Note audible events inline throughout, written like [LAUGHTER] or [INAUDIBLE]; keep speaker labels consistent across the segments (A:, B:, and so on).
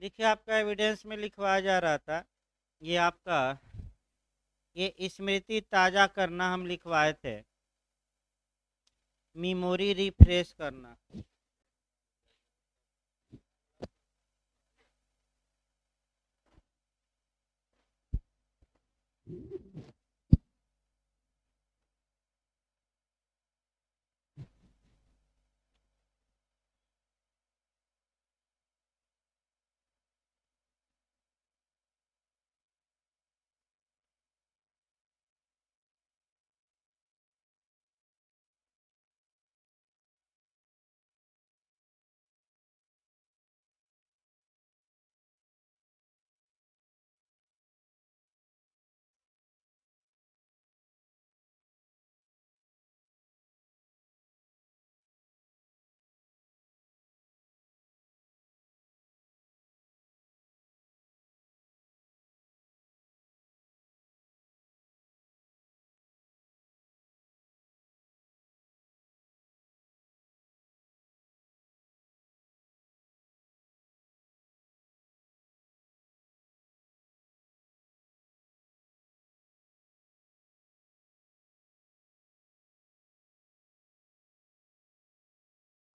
A: देखिए आपका एविडेंस में लिखवाया जा रहा था ये आपका ये स्मृति ताज़ा करना हम लिखवाए थे मेमोरी रिफ्रेश करना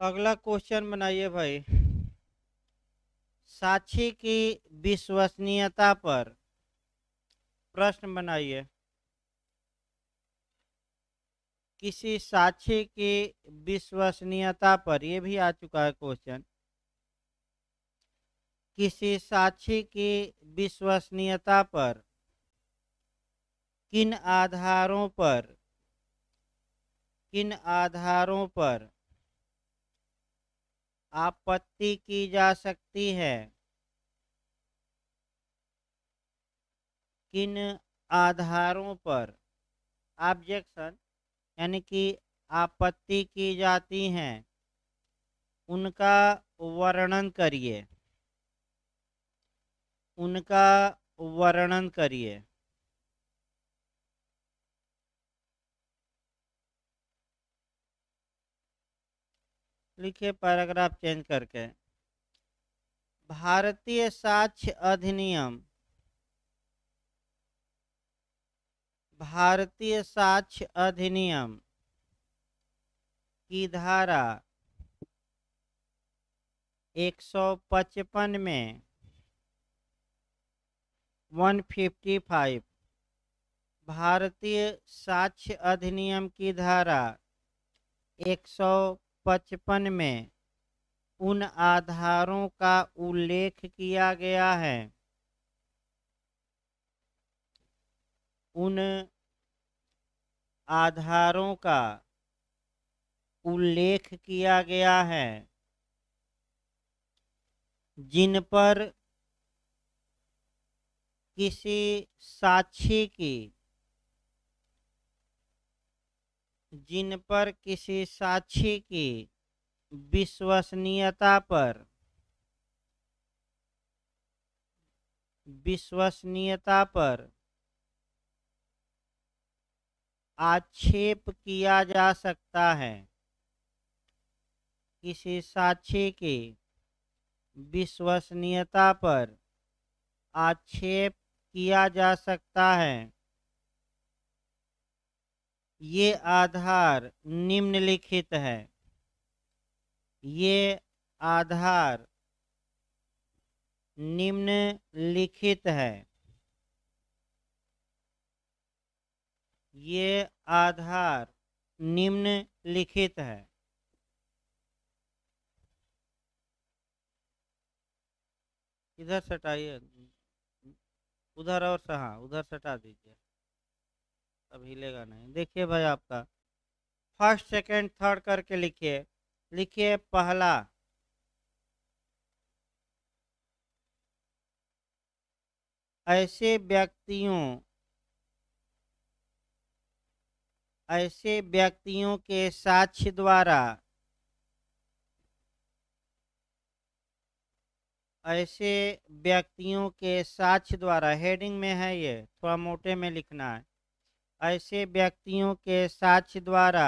A: अगला क्वेश्चन बनाइए भाई साक्षी की विश्वसनीयता पर प्रश्न बनाइए किसी साक्षी की विश्वसनीयता पर यह भी आ चुका है क्वेश्चन किसी साक्षी की विश्वसनीयता पर किन आधारों पर किन आधारों पर आपत्ति की जा सकती है किन आधारों पर ऑब्जेक्शन यानी कि आपत्ति की जाती हैं उनका वर्णन करिए उनका वर्णन करिए लिखिए पैराग्राफ चेंज करके भारतीय साक्ष्य अधिनियम भारतीय साक्ष्य अधिनियम की धारा 155 में 155 भारतीय साक्ष्य अधिनियम की धारा पचपन में उन आधारों का उल्लेख किया गया है उन आधारों का उल्लेख किया गया है जिन पर किसी साक्षी की जिन पर किसी साक्षी की विश्वसनीयता पर विश्वसनीयता पर आक्षेप किया जा सकता है किसी साक्षी की विश्वसनीयता पर आक्षेप किया जा सकता है ये आधार निम्नलिखित है ये आधार निम्नलिखित है ये आधार निम्नलिखित है इधर सटाइए उधर और सहा उधर सटा दीजिए अब हिलेगा नहीं देखिए भाई आपका फर्स्ट सेकेंड थर्ड करके लिखिए लिखिए पहला ऐसे व्यक्तियों ऐसे व्यक्तियों के साक्ष्य द्वारा ऐसे व्यक्तियों के साक्ष्य द्वारा हेडिंग में है ये थोड़ा मोटे में लिखना है ऐसे व्यक्तियों के साक्ष द्वारा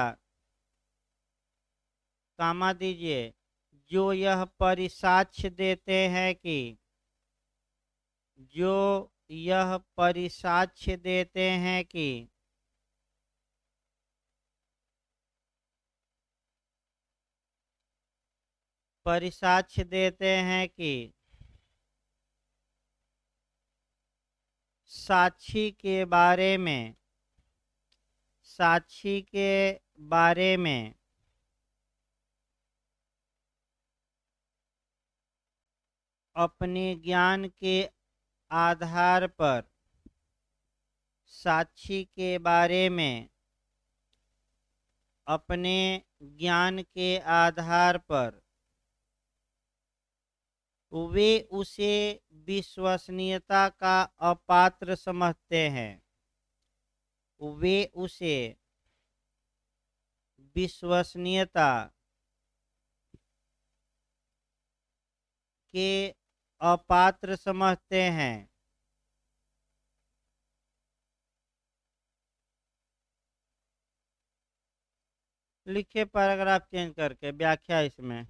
A: कामा दीजिए जो यह परिसाक्ष देते हैं कि जो यह परिसाक्ष देते हैं कि परिसाक्ष देते हैं कि साक्षी के बारे में साक्षी के बारे में अपने ज्ञान के आधार पर साक्षी के बारे में अपने ज्ञान के आधार पर वे उसे विश्वसनीयता का अपात्र समझते हैं तो वे उसे विश्वसनीयता के अपात्र समझते हैं लिखे पैराग्राफ चेंज करके व्याख्या इसमें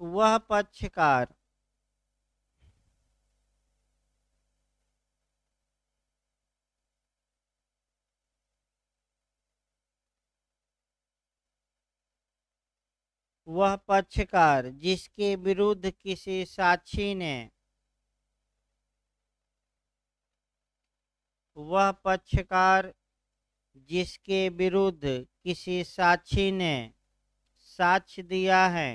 A: वह पक्षकार वह पक्षकार जिसके विरुद्ध किसी साक्षी ने वह पक्षकार जिसके विरुद्ध किसी साक्षी ने साक्ष दिया है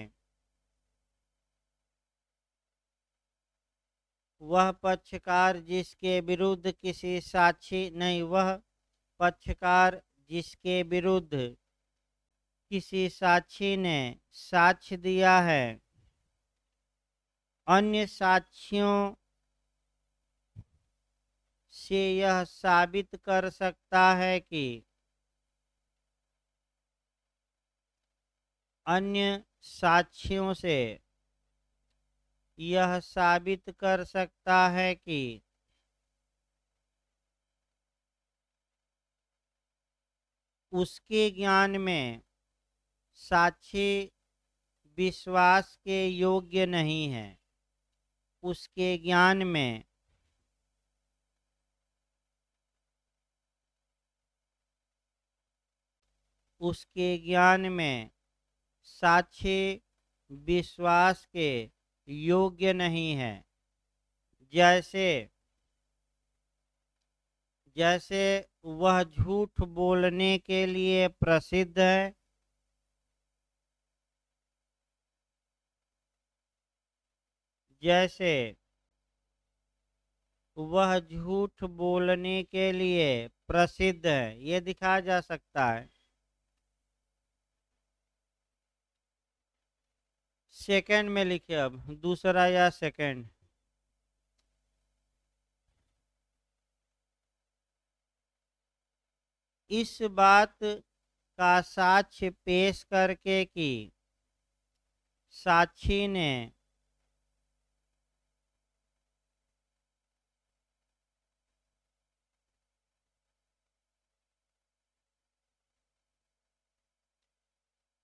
A: वह पक्षकार जिसके विरुद्ध किसी साक्षी नहीं वह पक्षकार जिसके विरुद्ध किसी साक्षी ने साक्ष दिया है अन्य साक्षियों से यह साबित कर सकता है कि अन्य साक्षियों से यह साबित कर सकता है कि उसके ज्ञान में साक्षी विश्वास के योग्य नहीं है उसके ज्ञान में उसके ज्ञान में साक्षी विश्वास के योग्य नहीं है जैसे जैसे वह झूठ बोलने के लिए प्रसिद्ध है जैसे वह झूठ बोलने के लिए प्रसिद्ध है ये दिखाया जा सकता है सेकंड में लिखे अब दूसरा या सेकंड इस बात का साक्ष्य पेश करके कि साक्षी ने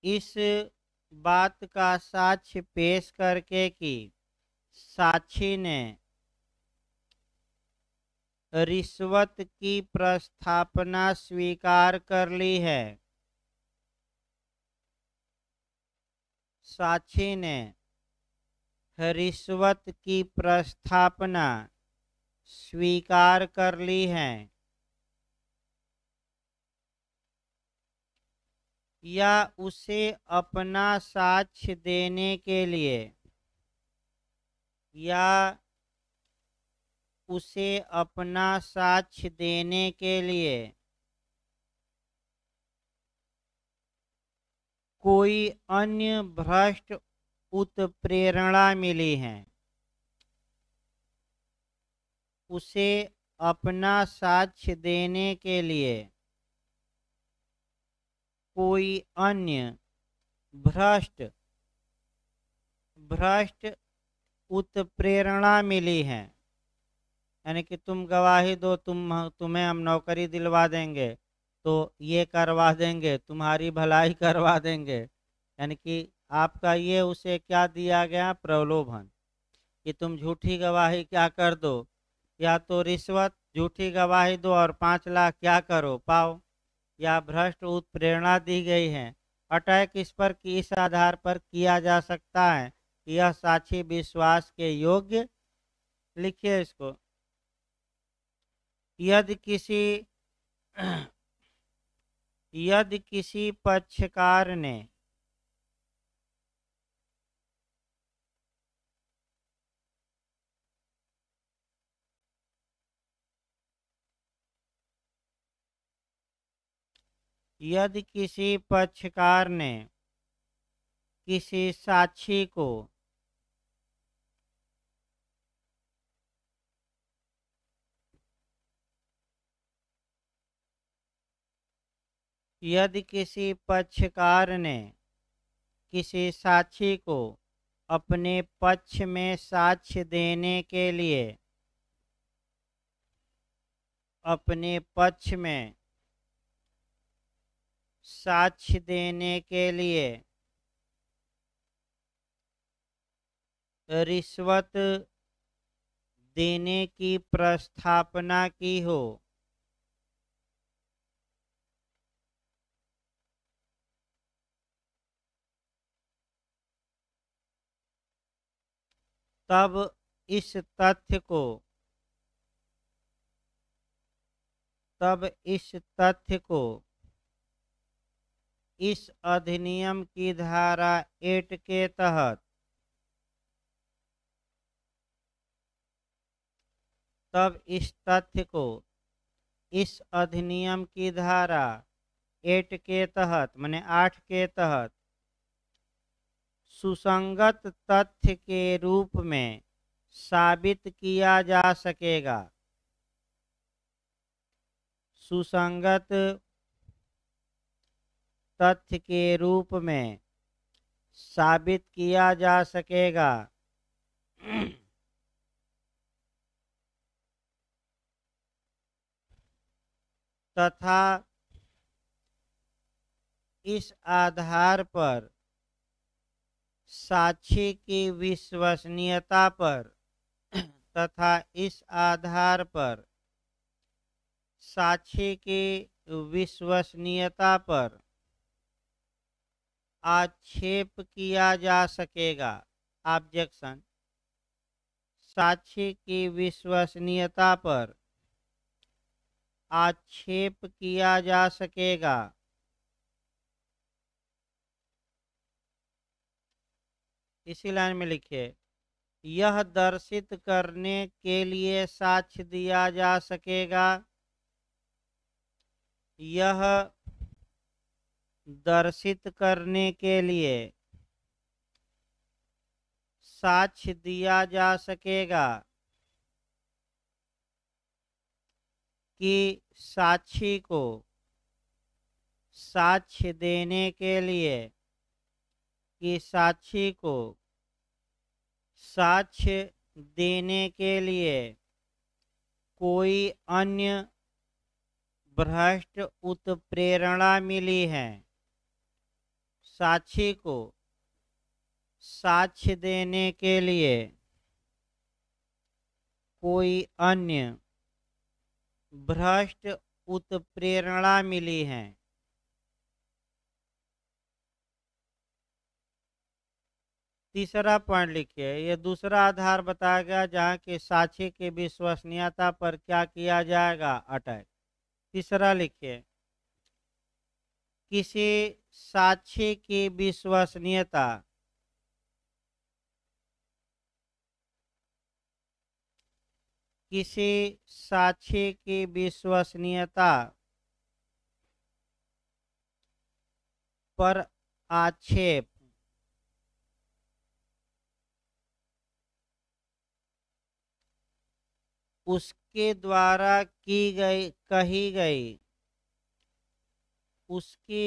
A: इस बात का साक्ष्य पेश करके कि साक्षी ने रिश्वत की प्रस्थापना स्वीकार कर ली है साक्षी ने रिश्वत की प्रस्थापना स्वीकार कर ली है या उसे अपना साक्ष्य देने के लिए या उसे अपना साक्ष्य देने के लिए कोई अन्य भ्रष्ट उत्प्रेरणा मिली है उसे अपना साक्ष्य देने के लिए कोई अन्य भ्रष्ट भ्रष्ट उत्प्रेरणा मिली है यानी कि तुम गवाही दो तुम तुम्हें हम नौकरी दिलवा देंगे तो ये करवा देंगे तुम्हारी भलाई [LAUGHS] करवा देंगे यानी कि आपका ये उसे क्या दिया गया प्रलोभन कि तुम झूठी गवाही क्या कर दो या तो रिश्वत झूठी गवाही दो और पाँच लाख क्या करो पाओ या भ्रष्ट उत्प्रेरणा दी गई है अटैक इस पर किस आधार पर किया जा सकता है कि यह साक्षी विश्वास के योग्य लिखिए इसको यदि किसी [CLEARS THROAT] यदि किसी पक्षकार ने यदि किसी पक्षकार ने किसी साक्षी को यदि किसी पक्षकार ने किसी साक्षी को अपने पक्ष में साक्ष्य देने के लिए अपने पक्ष में साक्ष्य देने के लिए रिश्वत देने की प्रस्थापना की हो तब इस तथ्य को तब इस तथ्य को इस अधिनियम की धारा एट के तहत तब इस तथ्य को इस अधिनियम की धारा एट के तहत मैंने आठ के तहत सुसंगत तथ्य के रूप में साबित किया जा सकेगा सुसंगत तथ्य के रूप में साबित किया जा सकेगा तथा इस आधार पर साक्षी की विश्वसनीयता पर तथा इस आधार पर साक्षी की विश्वसनीयता पर आक्षेप किया जा सकेगा ऑब्जेक्शन साक्षी की विश्वसनीयता पर आक्षेप किया जा सकेगा इसी लाइन में लिखिए यह दर्शित करने के लिए साक्ष्य दिया जा सकेगा यह दर्शित करने के लिए साक्ष्य दिया जा सकेगा कि साक्षी को साक्ष्य देने के लिए कि साक्षी को साक्ष्य देने के लिए कोई अन्य भ्रष्ट उत्प्रेरणा मिली है साक्षी को साक्ष्य देने के लिए कोई अन्य भ्रष्ट उत्प्रेरणा मिली है तीसरा पॉइंट लिखिए यह दूसरा आधार बताया गया जहाँ के साक्षी की विश्वसनीयता पर क्या किया जाएगा अटैक तीसरा लिखिए किसी साक्षी की विश्वसनीयता किसी साक्षी की विश्वसनीयता पर आक्षेप उसके द्वारा की गई कही गई उसके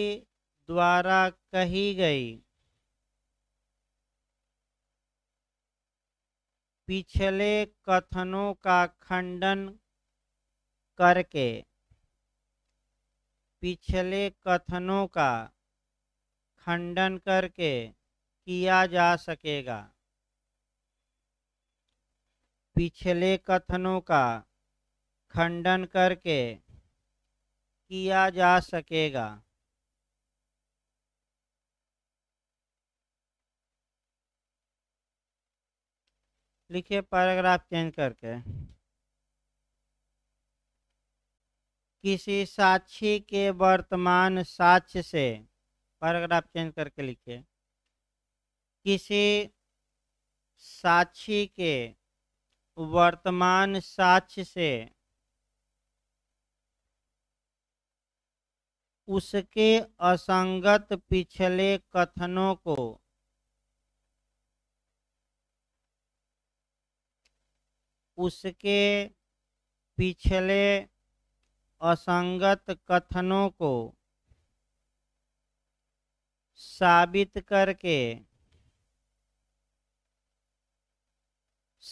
A: द्वारा कही गई पिछले कथनों का खंडन करके पिछले कथनों का खंडन करके किया जा सकेगा पिछले कथनों का खंडन करके किया जा सकेगा लिखिए पैराग्राफ चेंज करके किसी साक्षी के वर्तमान साक्ष्य से पैराग्राफ चेंज करके लिखिए किसी साक्षी के वर्तमान साक्ष्य से उसके असंगत पिछले कथनों को उसके पिछले असंगत कथनों को साबित करके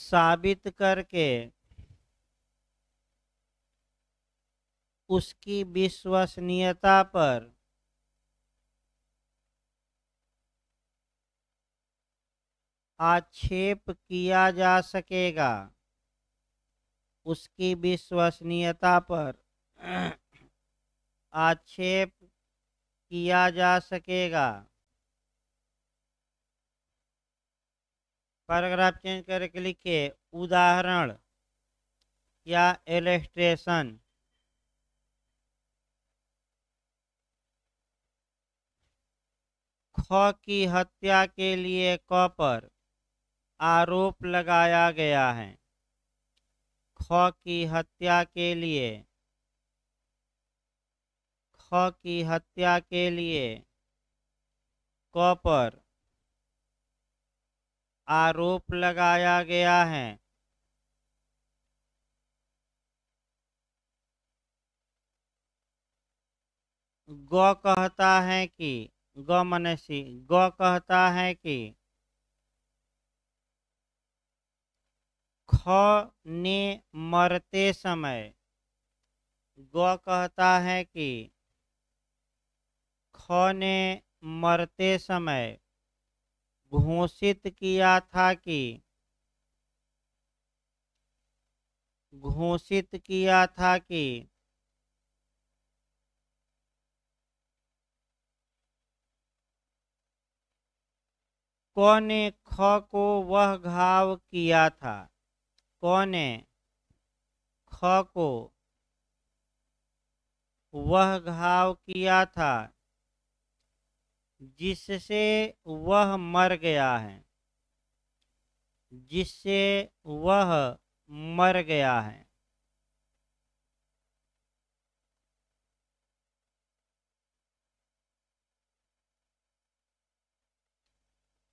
A: साबित करके उसकी विश्वसनीयता पर आक्षेप किया जा सकेगा उसकी विश्वसनीयता पर आक्षेप किया जा सकेगा पैराग्राफ चेंज करके लिखे उदाहरण या एलेस्ट्रेशन ख की हत्या के लिए क पर आरोप लगाया गया है ख की हत्या के लिए ख की हत्या के लिए क पर आरोप लगाया गया है गौ कहता है कि गमनसी ग कहता है कि ख ने मरते समय ग कहता है कि ख ने मरते समय घोषित किया था कि घोषित किया था कि कौने ख को वह घाव किया था कौने ख को वह घाव किया था जिससे वह मर गया है जिससे वह मर गया है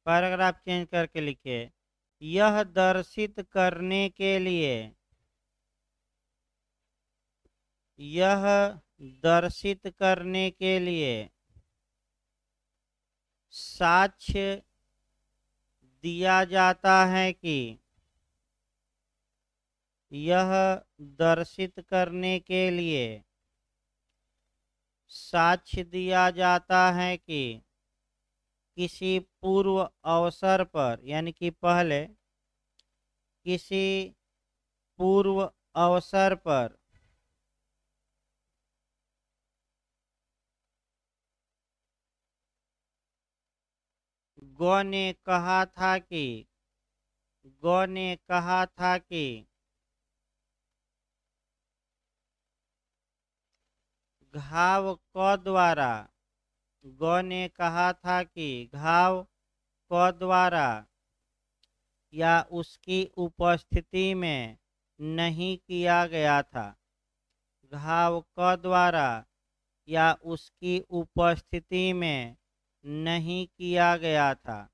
A: पैराग्राफ चेंज करके लिखिए यह दर्शित करने के लिए यह दर्शित करने के लिए साक्ष्य दिया जाता है कि यह दर्शित करने के लिए साक्ष्य दिया जाता है कि किसी पूर्व अवसर पर यानी कि पहले किसी पूर्व अवसर पर गौ ने कहा था कि गौ ने कहा था कि घाव क द्वारा गौ ने कहा था कि घाव क द्वारा या उसकी उपस्थिति में नहीं किया गया था घाव क द्वारा या उसकी उपस्थिति में नहीं किया गया था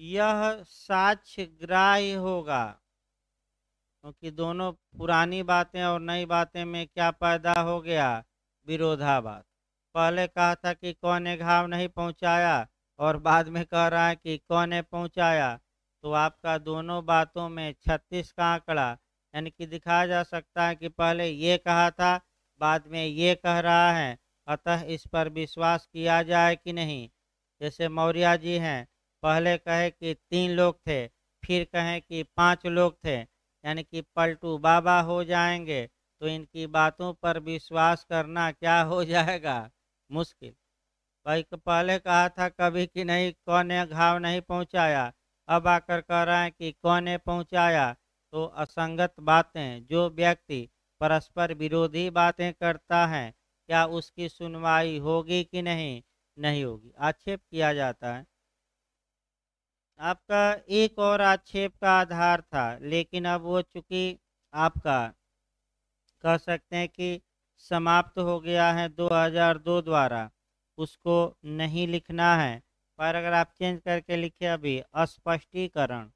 A: यह साक्ष्य ग्राह्य होगा क्योंकि दोनों पुरानी बातें और नई बातें में क्या पैदा हो गया विरोधाभास पहले कहा था कि कौन ने घाव नहीं पहुंचाया और बाद में कह रहा है कि कौन ने पहुंचाया तो आपका दोनों बातों में छत्तीस का आंकड़ा यानी कि दिखाया जा सकता है कि पहले ये कहा था बाद में ये कह रहा है अतः इस पर विश्वास किया जाए कि नहीं जैसे मौर्या जी हैं पहले कहे कि तीन लोग थे फिर कहें कि पाँच लोग थे यानी कि पलटू बाबा हो जाएंगे तो इनकी बातों पर विश्वास करना क्या हो [LAUGHS] जाएगा मुश्किल भाई पहले कहा था कभी कि नहीं कौन ने घाव नहीं पहुंचाया अब आकर कह रहे हैं कि कौन ने पहुंचाया तो असंगत बातें जो व्यक्ति परस्पर विरोधी बातें करता है क्या उसकी सुनवाई होगी कि नहीं नहीं होगी आक्षेप किया जाता है आपका एक और आक्षेप का आधार था लेकिन अब वो चूँकि आपका कह सकते हैं कि समाप्त हो गया है 2002 द्वारा उसको नहीं लिखना है पर अगर आप चेंज करके लिखे अभी अस्पष्टीकरण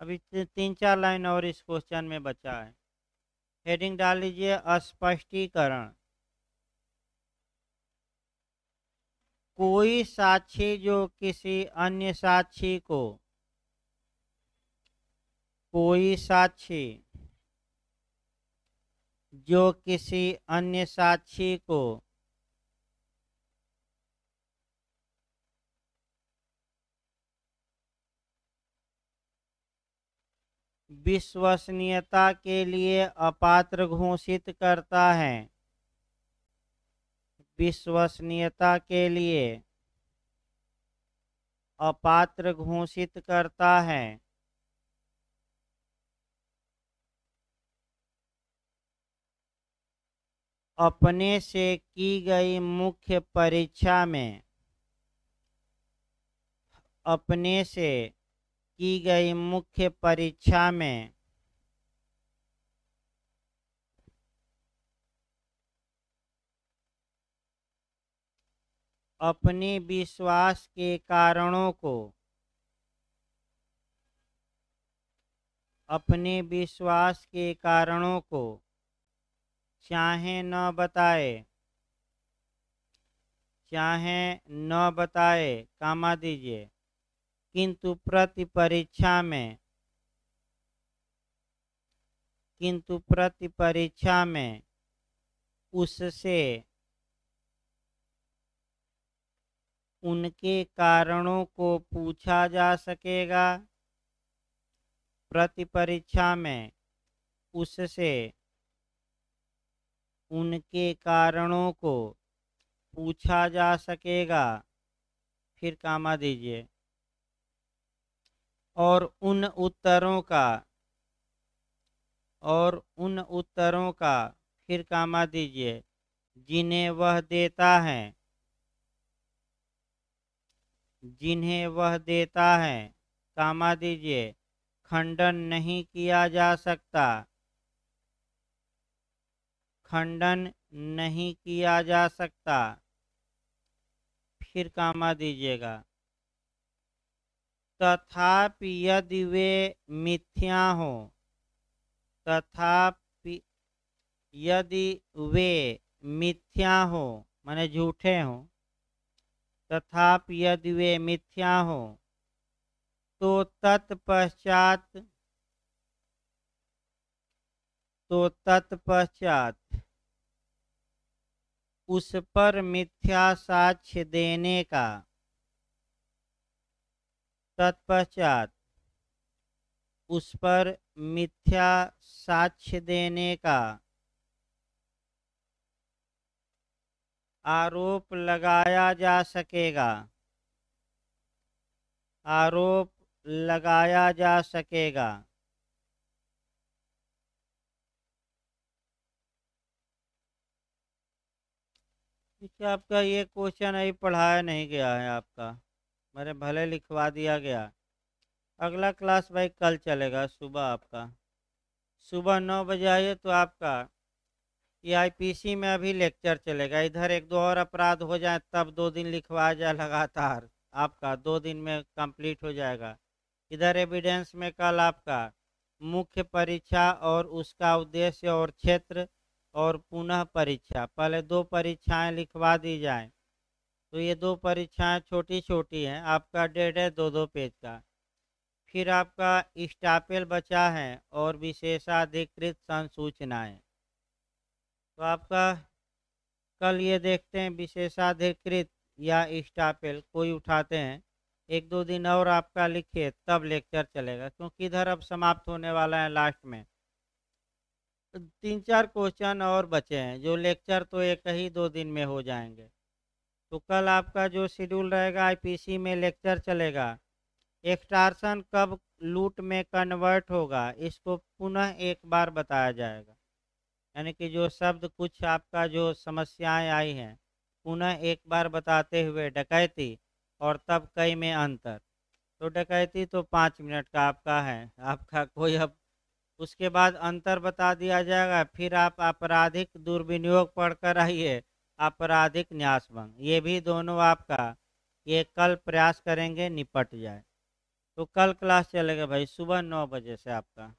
A: अभी तीन चार लाइन और इस क्वेश्चन में बचा है हेडिंग डाल लीजिए अस्पष्टीकरण कोई साक्षी जो किसी अन्य साक्षी को कोई साक्षी जो किसी अन्य साक्षी को विश्वसनीयता के लिए अपात्र घोषित करता है विश्वसनीयता के लिए अपात्र घोषित करता है अपने से की गई मुख्य परीक्षा में अपने से की गई मुख्य परीक्षा में अपने विश्वास के कारणों को अपने विश्वास के कारणों को चाहे न बताए चाहे न बताए कामा दीजिए किंतु प्रति परीक्षा में किंतु प्रति परीक्षा में उससे उनके कारणों को पूछा जा सकेगा प्रतिपरीक्षा में उससे उनके कारणों को पूछा जा सकेगा फिर कामा दीजिए और उन उत्तरों का और उन उत्तरों का फिर कामा दीजिए जिन्हें वह देता है जिन्हें वह देता है कामा दीजिए खंडन नहीं किया जा सकता खंडन नहीं किया जा सकता फिर कामा दीजिएगा तथापि यदि वे मिथ्या हो तथापि यदि वे मिथ्या हो माने झूठे हों तथापि यदि वे मिथ्या हो तो तत्पश्चात तो तत्पश्चात उस पर मिथ्या साक्ष्य देने का तत्पश्चात उस पर मिथ्या साक्ष्य देने का आरोप लगाया जा सकेगा आरोप लगाया जा सकेगा देखिए आपका ये क्वेश्चन अभी पढ़ाया नहीं गया है आपका मेरे भले लिखवा दिया गया अगला क्लास भाई कल चलेगा सुबह आपका सुबह नौ बजे आइए तो आपका आईपीसी में अभी लेक्चर चलेगा इधर एक दो और अपराध हो जाए तब दो दिन लिखवाया जाए लगातार आपका दो दिन में कंप्लीट हो जाएगा इधर एविडेंस में कल आपका मुख्य परीक्षा और उसका उद्देश्य और क्षेत्र और पुनः परीक्षा पहले दो परीक्षाएं लिखवा दी जाए तो ये दो परीक्षाएं छोटी छोटी हैं आपका डेढ़ है दो दो पेज का फिर आपका स्टापेल बचा है और विशेषाधिकृत संसूचनाएँ तो आपका कल ये देखते हैं विशेषाधिकृत या स्टापेल कोई उठाते हैं एक दो दिन और आपका लिखिए तब लेक्चर चलेगा क्योंकि इधर अब समाप्त होने वाला है लास्ट में तीन चार क्वेश्चन और बचे हैं जो लेक्चर तो एक ही दो दिन में हो जाएंगे तो कल आपका जो शेड्यूल रहेगा आईपीसी में लेक्चर चलेगा एक्सटार्सन कब लूट में कन्वर्ट होगा इसको पुनः एक बार बताया जाएगा यानी कि जो शब्द कुछ आपका जो समस्याएं आई हैं पुनः एक बार बताते हुए डकैती और तब कई में अंतर तो डकैती तो पाँच मिनट का आपका है आपका कोई अब उसके बाद अंतर बता दिया जाएगा फिर आप आपराधिक दुर्विनियोग पढ़कर आइए आपराधिक न्यास भंग ये भी दोनों आपका ये कल प्रयास करेंगे निपट जाए तो कल क्लास चलेगा भाई सुबह नौ बजे से आपका